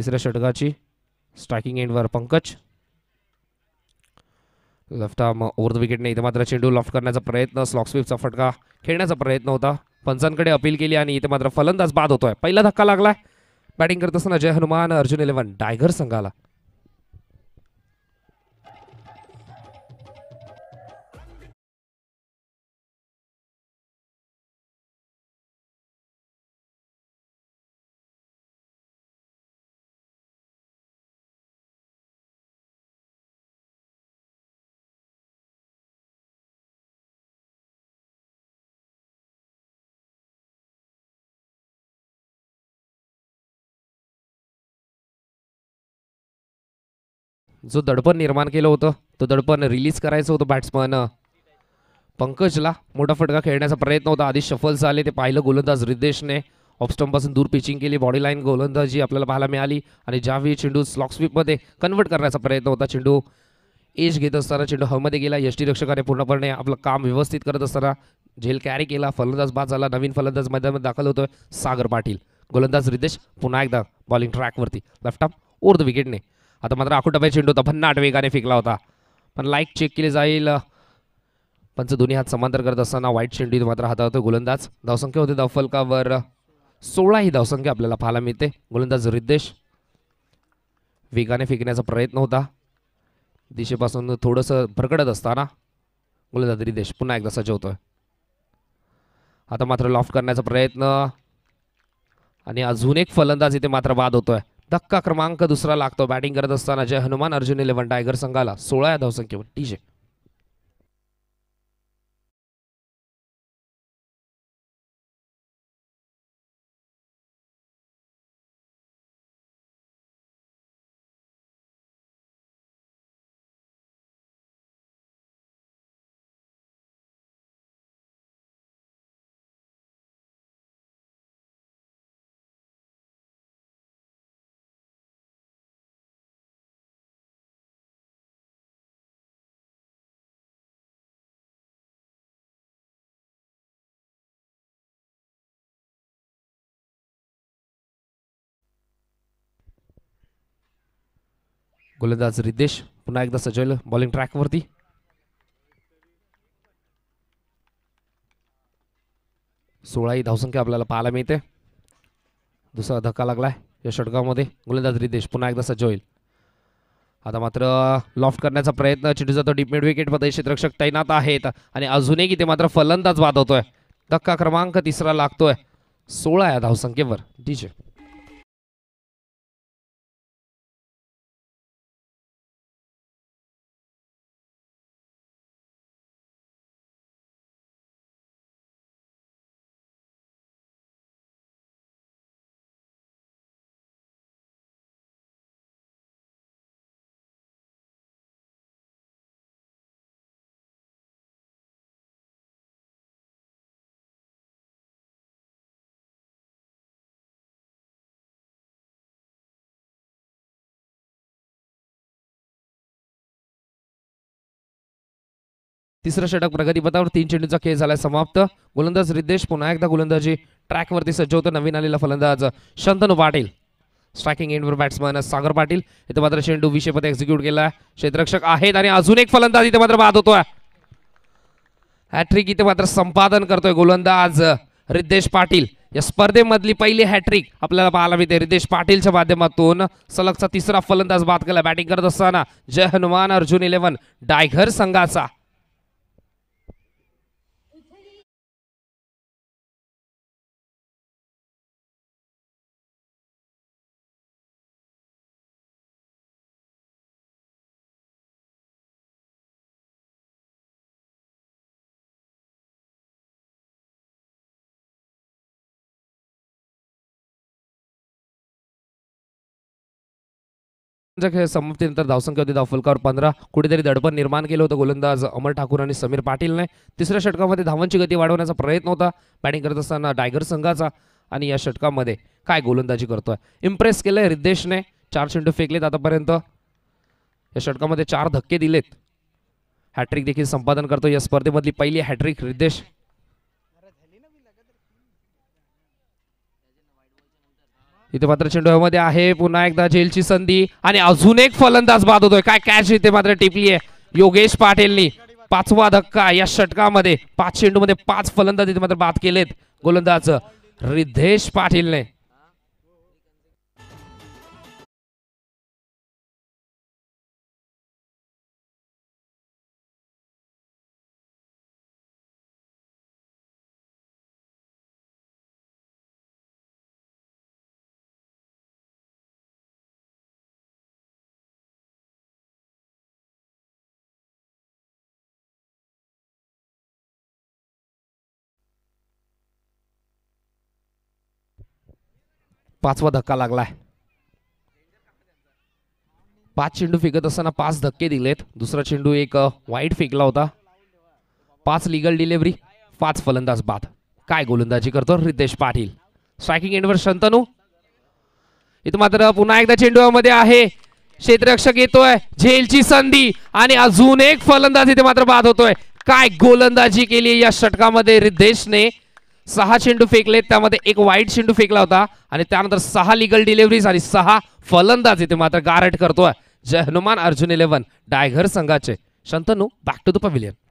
तिसऱ्या षटकाची स्ट्रायकिंग एंडवर Pankaj left arm over the wicket मात्र चेंडू लॉफ्ट करण्याचा प्रयत्न स्लॉक्सविपचा फटका खेळण्याचा प्रयत्न होता पंचांकडे अपील केली आणि इथं मात्र फलंदाज बाद होतोय पहिला धक्का लागलाय बॅटिंग करत असताना जय हनुमान अर्जुन इलेव्हन डायगर संघाला जो दडपण निर्माण केलं होतं तो दडपण रिलीज करायचं होतं बॅट्समन पंकजला मोठा फटका खेळण्याचा प्रयत्न होता आधी शफल्स आले ते पाहिलं गोलंदाज रिदेशने पासून दूर पिचिंग केली बॉडी लाईन गोलंदाजी आपल्याला पाहायला मिळाली आणि ज्यावेळी चेंडू स्वीपमध्ये कन्वर्ट करण्याचा प्रयत्न होता चेंडू एज घेत असताना चेंडू मध्ये गेला रक्षकाने पूर्णपणे आपलं काम व्यवस्थित करत असताना झेल कॅरी केला फलंदाज बाद झाला नवीन फलंदाज मैदानात दाखल होतोय सागर पाटील गोलंदाज रिदेश पुन्हा एकदा बॉलिंग ट्रॅकवरती लेफ्ट आर्म ओर द विकेटने आता मात्र आखूटपे चेंडू होता भन्नाट वेगाने फेकला होता पण लाईक चेक केली जाईल पंच दोन्ही हात समांतर करत असताना वाईट चेंडू मात्र होते गोलंदाज धावसंख्या होते धावफलकावर सोळा ही धावसंख्या आपल्याला पाहायला मिळते गोलंदाज रिद्देश वेगाने फेकण्याचा प्रयत्न होता दिशेपासून थोडंसं भरकडत असताना गोलंदाज रिदेश पुन्हा एकदा सजवतोय आता मात्र लॉफ्ट करण्याचा प्रयत्न आणि अजून एक फलंदाज इथे मात्र बाद होतोय धक्का क्रमांक दुसरा लागतो बॅटिंग करत असताना जय हनुमान अर्जुन इलेव्हन टायगर संघाला सोळा या धावसंख्येवर टीजे गोलंदाज रिद्देश पुन्हा एकदा सजवलं बॉलिंग ट्रॅकवरती सोळाही धावसंख्या आपल्याला पाहायला मिळते दुसरा धक्का लागलाय या षटकामध्ये गोलंदाज रिदेश पुन्हा एकदा सज्ज होईल आता मात्र लॉफ्ट करण्याचा प्रयत्न चिटू जातो विकेट विकेटमध्ये क्षेत्रक्षक तैनात आहेत आणि अजूनही ते मात्र फलंदाज वाद होतोय धक्का क्रमांक तिसरा लागतोय सोळा या धावसंख्येवर डीजे तिसरं षटक प्रगतीपथावर तीन चेंडूचा खेळ झालाय समाप्त गोलंदाज रिद्देश पुन्हा एकदा गोलंदाजी ट्रॅकवरती सज्ज होतो नवीन आलेला फलंदाज शंतनू पाटील स्ट्रायकिंग एंडवर बॅट्समॅन सागर पाटील इथे मात्र चेंडू विषयपद एक्झिक्यूट केला क्षेत्ररक्षक आहेत आणि अजून एक फलंदाज इथे मात्र बाद होतोय हॅट्रिक इथे मात्र संपादन करतोय गोलंदाज रिद्देश पाटील या स्पर्धेमधली पहिली हॅट्रिक आपल्याला पाहायला मिळते रिदेश पाटीलच्या माध्यमातून सलगचा तिसरा फलंदाज बाद केला बॅटिंग करत असताना जय हनुमान अर्जुन इलेव्हन डायघर संघाचा खेळ समाप्तीनंतर धावसंख्या होती धावफलकावर पंधरा कुठेतरी दडपण निर्माण केलं होतं गोलंदाज अमर ठाकूर आणि समीर पाटीलने तिसऱ्या षटकामध्ये धावांची गती वाढवण्याचा प्रयत्न होता बॅटिंग करत असताना टायगर संघाचा आणि या षटकामध्ये काय गोलंदाजी करतोय इम्प्रेस केलंय रिद्धेशने चार चेंडू फेकलेत आतापर्यंत या षटकामध्ये चार धक्के दिलेत हॅट्रिक देखील संपादन करतो या स्पर्धेमधली पहिली हॅट्रिक रिद्धेश इथे मात्र मध्ये आहे पुन्हा एकदा जेलची संधी आणि अजून एक फलंदाज बाद होतोय काय कॅश इथे मात्र टिपली आहे योगेश पाटीलनी पाचवा धक्का या षटकामध्ये पाच चेंडूमध्ये पाच फलंदाज इथे मात्र बाद केलेत गोलंदाज रिद्धेश पाटीलने पाचवा धक्का लागलाय पाच चेंडू फेकत असताना पाच धक्के दिलेत दुसरा चेंडू एक वाईट फेकला होता पाच लिगल डिलेव्हरी पाच फलंदाज बाद काय गोलंदाजी करतो रितेश पाटील स्ट्रायकिंग एंडवर शंतनू इथं मात्र पुन्हा एकदा चेंडूमध्ये आहे क्षेत्ररक्षक येतोय झेलची संधी आणि अजून एक फलंदाज इथे मात्र बाद होतोय काय गोलंदाजी केली या षटकामध्ये रिद्धेशने सहा चेंडू फेकले त्यामध्ये एक वाईट चेंडू फेकला होता आणि त्यानंतर सहा लिगल डिलेवरीज आणि सहा फलंदाज इथे मात्र गारट करतोय जय हनुमान अर्जुन इलेव्हन डायघर संघाचे Shantanu back to the pavilion